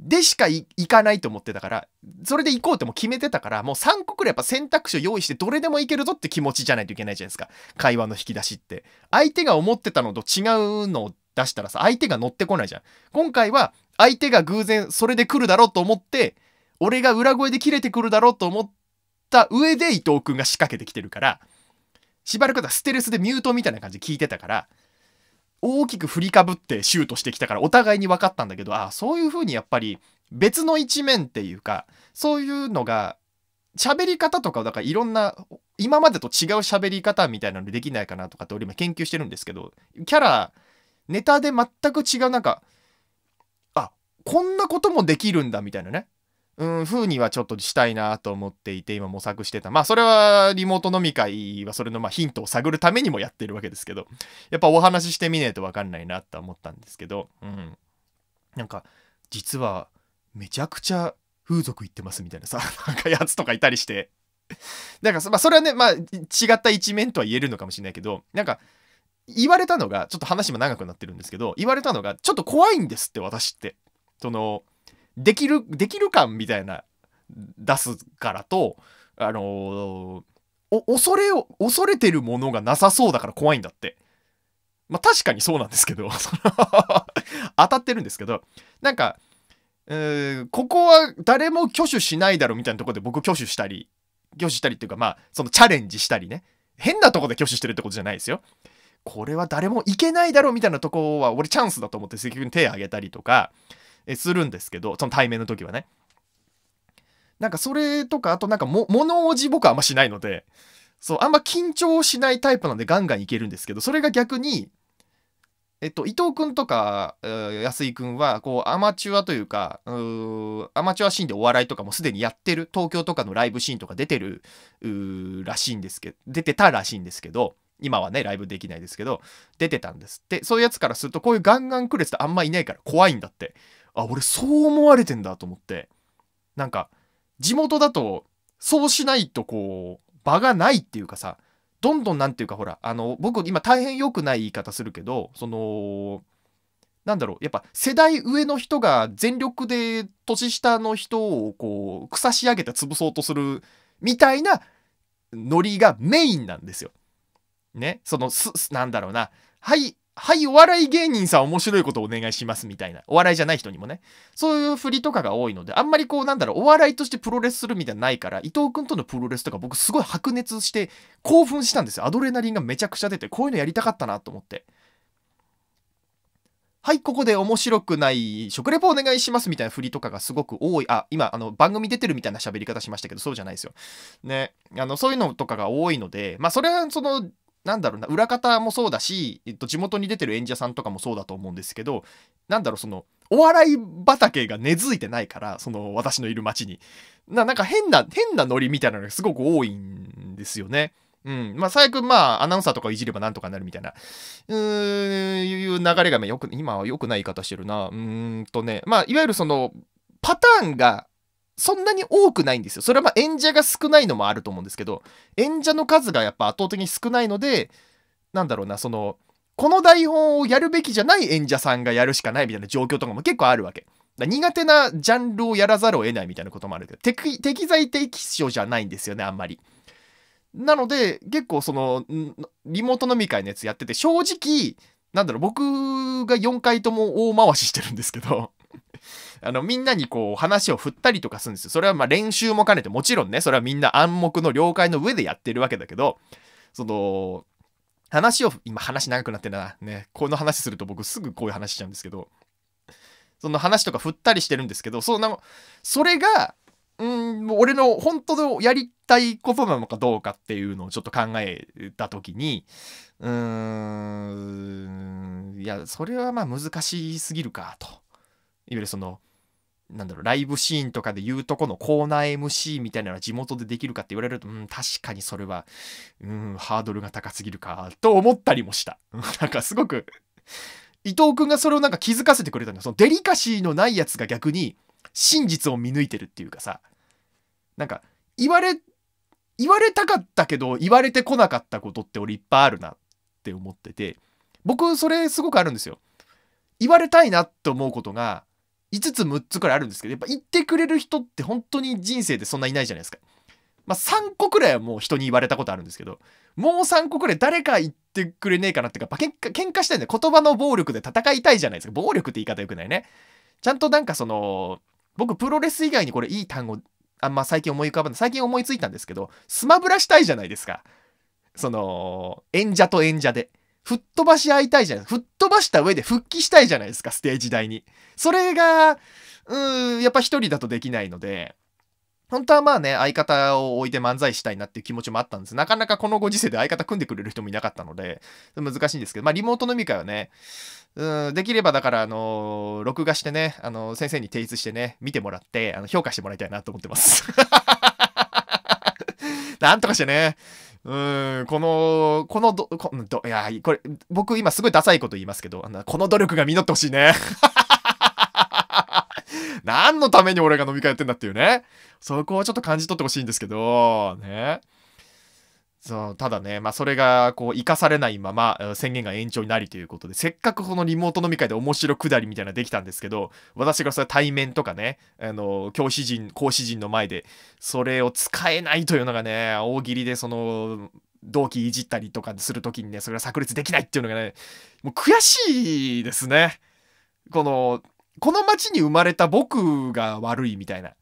でしかいかないと思ってたから、それで行こうっても決めてたから、もう3個くらいやっぱ選択肢を用意してどれでもいけるぞって気持ちじゃないといけないじゃないですか。会話の引き出しって。相手が思ってたのと違うのを出したらさ、相手が乗ってこないじゃん。今回は相手が偶然それで来るだろうと思って、俺が裏声で切れてくるだろうと思った上で伊藤君が仕掛けてきてるから、しばらくはステレスでミュートみたいな感じで聞いてたから、大きく振りかぶってシュートしてきたからお互いに分かったんだけど、ああ、そういう風にやっぱり別の一面っていうか、そういうのが、喋り方とか、だからいろんな、今までと違う喋り方みたいなのできないかなとかって俺今研究してるんですけど、キャラ、ネタで全く違う、なんか、あ、こんなこともできるんだみたいなね。うん、風にはちょっとしたいなと思っていて、今模索してた。まあ、それはリモート飲み会はそれのまヒントを探るためにもやってるわけですけど、やっぱお話ししてみねえとわかんないなと思ったんですけど、うん。なんか、実はめちゃくちゃ風俗行ってますみたいなさ、なんかやつとかいたりして。んかまあ、それはね、まあ、違った一面とは言えるのかもしれないけど、なんか、言われたのが、ちょっと話も長くなってるんですけど、言われたのが、ちょっと怖いんですって、私って。その、できるできる感みたいな出すからとあのー、恐れを恐れてるものがなさそうだから怖いんだってまあ確かにそうなんですけど 当たってるんですけどなんかうここは誰も挙手しないだろうみたいなとこで僕挙手したり挙手したりっていうかまあそのチャレンジしたりね変なとこで挙手してるってことじゃないですよこれは誰もいけないだろうみたいなとこは俺チャンスだと思って積極に手挙げたりとかするんですけどその対面の時はねなんかそれとかあとなんか物おじ僕はあんましないのでそうあんま緊張しないタイプなんでガンガンいけるんですけどそれが逆にえっと、伊藤君とか、安井君は、こう、アマチュアというかう、アマチュアシーンでお笑いとかもすでにやってる、東京とかのライブシーンとか出てる、らしいんですけど、出てたらしいんですけど、今はね、ライブできないですけど、出てたんですって、そういうやつからすると、こういうガンガン来るやつってあんまいないから怖いんだって。あ俺そう思われてんだと思ってなんか地元だとそうしないとこう場がないっていうかさどんどん何て言うかほらあの僕今大変良くない言い方するけどそのなんだろうやっぱ世代上の人が全力で年下の人をこう草し上げて潰そうとするみたいなノリがメインなんですよ。ねそのすなんだろうなはいはい、お笑い芸人さん面白いことをお願いしますみたいな。お笑いじゃない人にもね。そういう振りとかが多いので、あんまりこうなんだろう、お笑いとしてプロレスするみたいなないから、伊藤君とのプロレスとか僕すごい白熱して興奮したんですよ。アドレナリンがめちゃくちゃ出て、こういうのやりたかったなと思って。はい、ここで面白くない食レポお願いしますみたいな振りとかがすごく多い。あ、今、あの、番組出てるみたいな喋り方しましたけど、そうじゃないですよ。ね。あの、そういうのとかが多いので、まあ、それはその、なんだろうな裏方もそうだし、えっと、地元に出てる演者さんとかもそうだと思うんですけどなんだろうそのお笑い畑が根付いてないからその私のいる町にななんか変な変なノリみたいなのがすごく多いんですよね。うん。まあ、最悪、まあ、アナウンサーとかいじればなんとかなるみたいな、うーん、いう流れが、よく、今は良くない言い方してるな。うーんとね、まあ、いわゆるその、パターンがそんなに多くないんですよ。それはま演者が少ないのもあると思うんですけど、演者の数がやっぱ圧倒的に少ないので、なんだろうな、その、この台本をやるべきじゃない演者さんがやるしかないみたいな状況とかも結構あるわけ。苦手なジャンルをやらざるを得ないみたいなこともあるけど、適適材適所じゃないんですよね、あんまり。なので、結構その、リモート飲み会のやつやってて、正直、なんだろう、僕が4回とも大回ししてるんですけどあの、みんなにこう、話を振ったりとかするんですよ。それはまあ練習も兼ねて、もちろんね、それはみんな暗黙の了解の上でやってるわけだけど、その、話を、今話長くなってるな。ね、この話すると僕すぐこういう話しちゃうんですけど、その話とか振ったりしてるんですけど、その、それが、うん俺の本当のやりたいことなのかどうかっていうのをちょっと考えた時にうーんいやそれはまあ難しすぎるかといわゆるそのなんだろう、ライブシーンとかで言うとこのコーナー MC みたいなのは地元でできるかって言われると、うん、確かにそれは、うん、ハードルが高すぎるか、と思ったりもした。なんかすごく伊藤君がそれをなんか気づかせてくれたんだよ。そのデリカシーのないやつが逆に真実を見抜いてるっていうかさ、なんか、言われ、言われたかったけど、言われてこなかったことって俺いっぱいあるなって思ってて、僕それすごくあるんですよ。言われたいなって思うことが5つ6つくらいあるんですけど、やっぱ言ってくれる人って本当に人生でそんないないじゃないですか。まあ、3個くらいはもう人に言われたことあるんですけど、もう3個くらい誰か言ってくれねえかなっていうか、喧嘩、喧嘩したいんで言葉の暴力で戦いたいじゃないですか。暴力って言い方良くないね。ちゃんとなんかその、僕プロレス以外にこれいい単語、あんま最近思い浮かばない。最近思いついたんですけど、スマブラしたいじゃないですか。その、演者と演者で。吹っ飛ばし合いたいじゃない吹っ飛ばした上で復帰したいじゃないですか、ステージ代に。それが、うーん、やっぱ一人だとできないので、本当はまあね、相方を置いて漫才したいなっていう気持ちもあったんです。なかなかこのご時世で相方組んでくれる人もいなかったので、難しいんですけど、まあリモート飲み会はね、うん、できればだから、あの録画してね、あの先生に提出してね、見てもらって、あの評価してもらいたいなと思ってます。なんとかしてね、うん、この、このど、こどいや、これ、僕今すごいダサいこと言いますけど、この努力が実ってほしいね。何のために俺が飲み会やってんだっていうね。そこをちょっと感じ取ってほしいんですけど、ね。そのただね、まあ、それがこう生かされないまま宣言が延長になりということでせっかくこのリモート飲み会で面白くだりみたいなできたんですけど私がそれ対面とかねあの教師陣講師陣の前でそれを使えないというのがね大喜利でその同期いじったりとかする時にねそれが炸裂できないっていうのがねもう悔しいですね。このこの町に生まれた僕が悪いみたいな。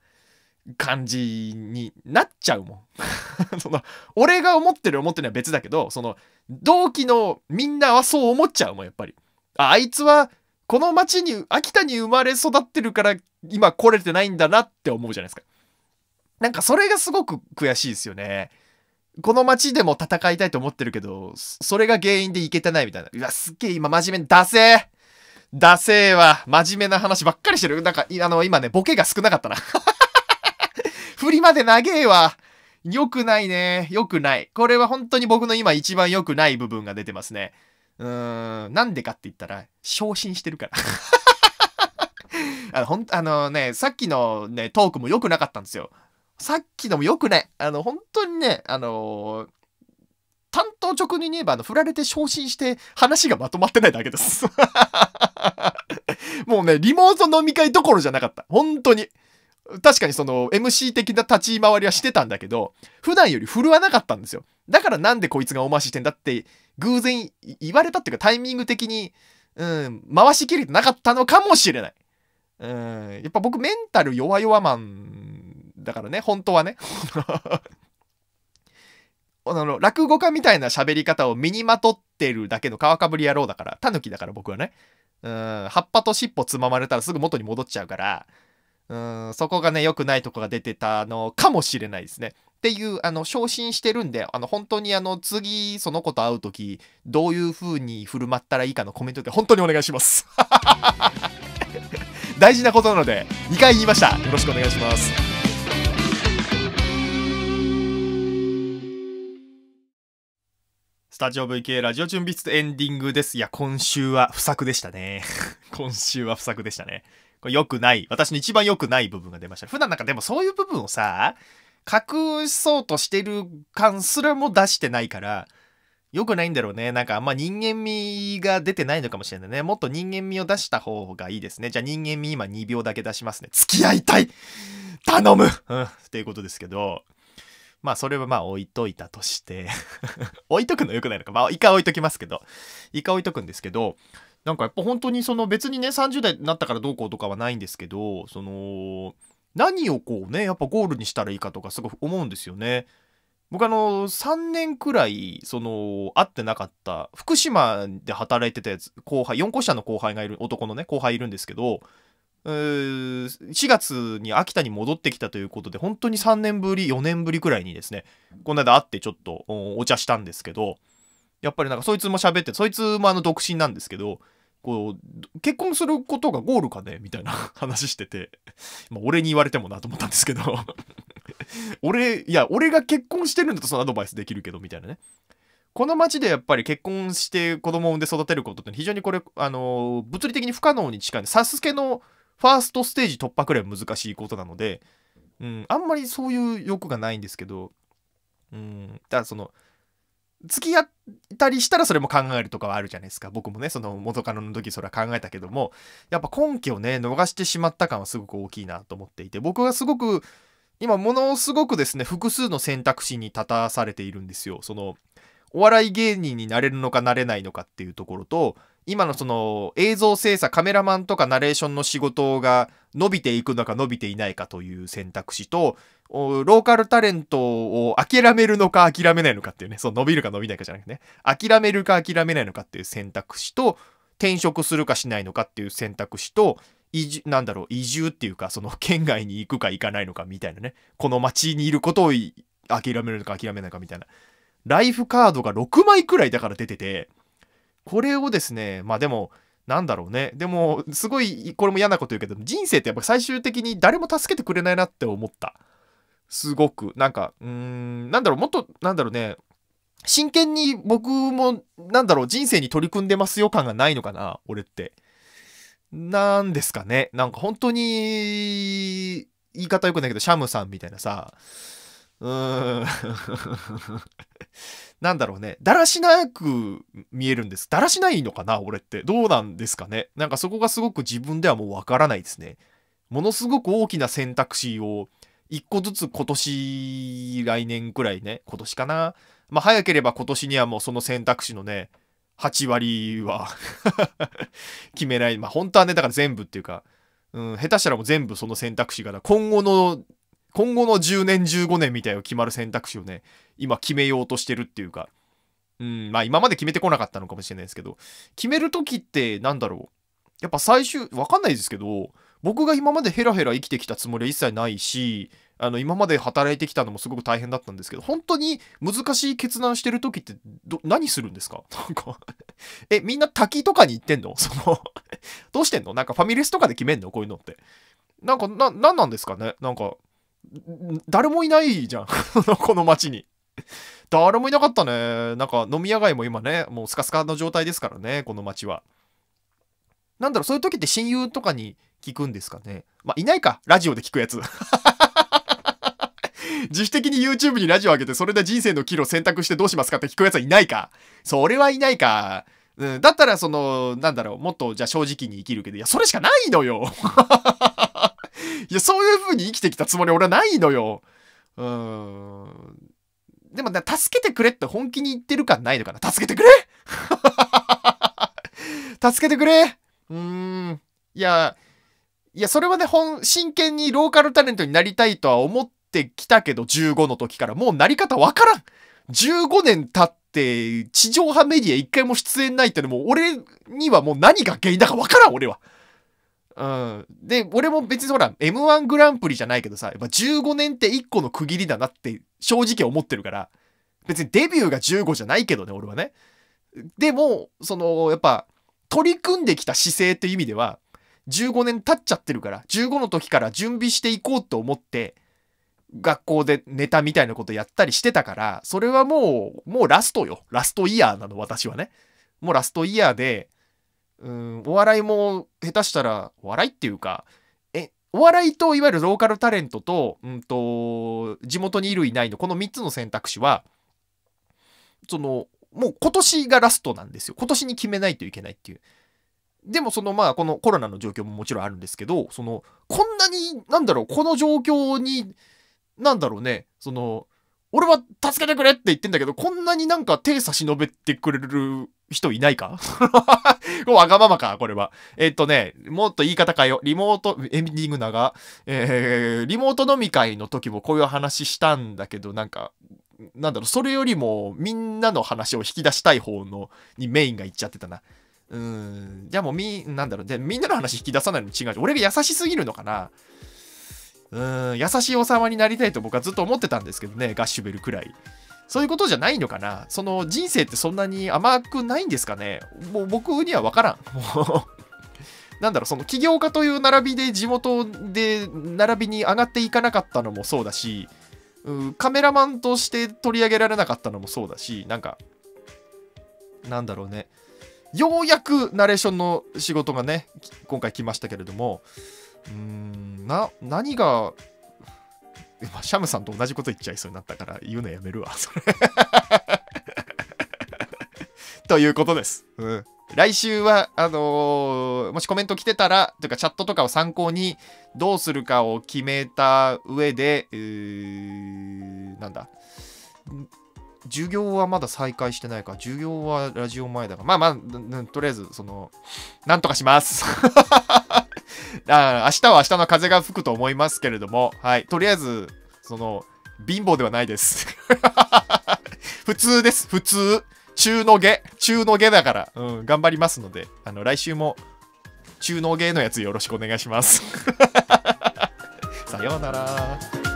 感じになっちゃうもん その俺が思ってる思ってるのは別だけどその同期のみんなはそう思っちゃうもんやっぱりああいつはこの町に秋田に生まれ育ってるから今来れてないんだなって思うじゃないですかなんかそれがすごく悔しいですよねこの町でも戦いたいと思ってるけどそれが原因でいけてないみたいなうわすっげえ今真面目にダセーダセーは真面目な話ばっかりしてるなんかあの今ねボケが少なかったな 振りまで長えわ。良くないね。良くない。これは本当に僕の今一番良くない部分が出てますね。うーん、なんでかって言ったら、昇進してるから。あの、ほん、あのね、さっきのね、トークも良くなかったんですよ。さっきのも良くない。あの、本当にね、あのー、担当直に言えば、あの、振られて昇進して話がまとまってないだけです。もうね、リモート飲み会どころじゃなかった。本当に。確かにその MC 的な立ち回りはしてたんだけど、普段より振るわなかったんですよ。だからなんでこいつがお回ししてんだって偶然言われたっていうかタイミング的に、うん、回しきれてなかったのかもしれない。うん、やっぱ僕メンタル弱々マンだからね、本当はね。あの、落語家みたいな喋り方を身にまとってるだけの皮かぶり野郎だから、タヌキだから僕はね。うん、葉っぱと尻尾つままれたらすぐ元に戻っちゃうから、うんそこがね良くないとこが出てたのかもしれないですね。っていうあの昇進してるんであの本当にあの次その子と会う時どういう風に振る舞ったらいいかのコメントで本当にお願いします 大事なことなので2回言いましたよろしくお願いしますスタジオ VK ラジオ準備室エンディングですいや今週は不作でしたね 今週は不作でしたねこれ良くない。私の一番良くない部分が出ました。普段なんかでもそういう部分をさ、隠そうとしてる感すらも出してないから、良くないんだろうね。なんかあんま人間味が出てないのかもしれないね。もっと人間味を出した方がいいですね。じゃあ人間味今2秒だけ出しますね。付き合いたい頼むうん。っていうことですけど。まあそれはまあ置いといたとして 置いとくの良くないのか。まあ一回置いときますけど。一回置いとくんですけど、なんかやっぱ本当にその別にね30代になったからどうこうとかはないんですけどその何をこうねやっぱゴールにしたらいいかとかすごく思うんですよね。僕あの3年くらいその会ってなかった福島で働いてたやつ後輩4個下の後輩がいる男のね後輩いるんですけど4月に秋田に戻ってきたということで本当に3年ぶり4年ぶりくらいにですねこの間会ってちょっとお茶したんですけどやっぱりなんかそいつも喋ってそいつもあの独身なんですけどこう結婚することがゴールかねみたいな 話してて、ま俺に言われてもなと思ったんですけど 俺いや俺が結婚してるんだとそのアドバイスできるけどみたいなねこの町でやっぱり結婚して子供を産んで育てることって非常にこれあの物理的に不可能に近いでサスケのファーストステージ突破くらい難しいことなので、うん、あんまりそういう欲がないんですけど、うん、だからその付き合ったりしたらそれも考えるとかはあるじゃないですか僕もねその元カノの時それは考えたけどもやっぱ根拠をね逃してしまった感はすごく大きいなと思っていて僕はすごく今ものすごくですね複数の選択肢に立たされているんですよそのお笑い芸人になれるのかなれないのかっていうところと今のその映像精査カメラマンとかナレーションの仕事が伸びていくのか伸びていないかという選択肢とローカルタレントを諦めるのか諦めないのかっていうね、そう伸びるか伸びないかじゃなくてね、諦めるか諦めないのかっていう選択肢と、転職するかしないのかっていう選択肢と、移住、なんだろう、移住っていうか、その県外に行くか行かないのかみたいなね、この街にいることを諦めるのか諦めないかみたいな。ライフカードが6枚くらいだから出てて、これをですね、まあでも、なんだろうね。でも、すごい、これも嫌なこと言うけど、人生ってやっぱ最終的に誰も助けてくれないなって思った。すごくなんかうんなんだろうもっとなんだろうね真剣に僕もなんだろう人生に取り組んでますよ感がないのかな俺ってなんですかねなんか本当に言い方よくないけどシャムさんみたいなさうーん なんだろうね。だらしなく見えるんです。だらしないのかな俺って。どうなんですかね。なんかそこがすごく自分ではもうわからないですね。ものすごく大きな選択肢を一個ずつ今年、来年くらいね、今年かな。まあ、早ければ今年にはもうその選択肢のね、8割は 決めない。まあ、本当はね、だから全部っていうか、うん、下手したらもう全部その選択肢が、今後の、今後の10年、15年みたいな決まる選択肢をね、今決めようとしてるっていうか、うん、まあ今まで決めてこなかったのかもしれないですけど、決めるときってなんだろう。やっぱ最終、わかんないですけど、僕が今までヘラヘラ生きてきたつもりは一切ないしあの今まで働いてきたのもすごく大変だったんですけど本当に難しい決断してる時ってど、何するんですか なんかえみんな滝とかに行ってんの そのどうしてんのなんかファミレスとかで決めんのこういうのってなんかな何なんですかねなんか誰もいないじゃん この街に誰もいなかったねなんか飲み屋街も今ねもうスカスカの状態ですからねこの街はなんだろうそういう時って親友とかに聞くんですかね。まあ、いないか。ラジオで聞くやつ。自主的に YouTube にラジオ上げて、それで人生の岐路選択してどうしますかって聞くやつはいないか。それはいないか。うん、だったら、その、なんだろう、もっと、じゃあ正直に生きるけど、いや、それしかないのよ いや、そういう風に生きてきたつもり俺はないのよ。うん。でも、助けてくれって本気に言ってる感ないのかな。助けてくれ 助けてくれうーん。いや、いや、それはね、本、真剣にローカルタレントになりたいとは思ってきたけど、15の時から、もうなり方わからん !15 年経って、地上波メディア一回も出演ないってのも、俺にはもう何が原因だかわからん、俺は。うん。で、俺も別にほら、M1 グランプリじゃないけどさ、やっぱ15年って1個の区切りだなって正直思ってるから、別にデビューが15じゃないけどね、俺はね。でも、その、やっぱ、取り組んできた姿勢っていう意味では、15年経っちゃってるから、15の時から準備していこうと思って、学校でネタみたいなことやったりしてたから、それはもう、もうラストよ。ラストイヤーなの、私はね。もうラストイヤーで、うん、お笑いも下手したら、お笑いっていうか、え、お笑いといわゆるローカルタレントと、うんと、地元にいるいないの、この3つの選択肢は、その、もう今年がラストなんですよ。今年に決めないといけないっていう。でもそのまあこのコロナの状況ももちろんあるんですけどそのこんなになんだろうこの状況になんだろうねその俺は助けてくれって言ってんだけどこんなになんか手差し伸べてくれる人いないか わがままかこれは。えっとね、もっと言い方変えよう。リモート、エンディング長。えー、リモート飲み会の時もこういう話したんだけど、なんか、なんだろう、それよりもみんなの話を引き出したい方のにメインがいっちゃってたな。うん、じゃあもうみ、なんだろう、じみんなの話引き出さないの違うし、俺が優しすぎるのかな。うん、優しいおさまになりたいと僕はずっと思ってたんですけどね、ガッシュベルくらい。そういうことじゃないのかなその人生ってそんなに甘くないんですかねもう僕にはわからん。なんだろう、その起業家という並びで地元で並びに上がっていかなかったのもそうだし、カメラマンとして取り上げられなかったのもそうだし、なんか、なんだろうね。ようやくナレーションの仕事がね、今回来ましたけれども、うーん、な、何が、シャムさんと同じこと言っちゃいそうになったから言うのやめるわ、それ ということです。うん。来週は、あのー、もしコメント来てたら、というかチャットとかを参考に、どうするかを決めた上で、えー、なんだ、授業はまだ再開してないか、授業はラジオ前だか、まあまあ、とりあえず、その、なんとかします。あ明日は明日の風が吹くと思いますけれども、はい、とりあえず、その、貧乏ではないです。普通です、普通。中の下、中の下だから、うん、頑張りますので、あの、来週も、中の下のやつよろしくお願いします。さようなら。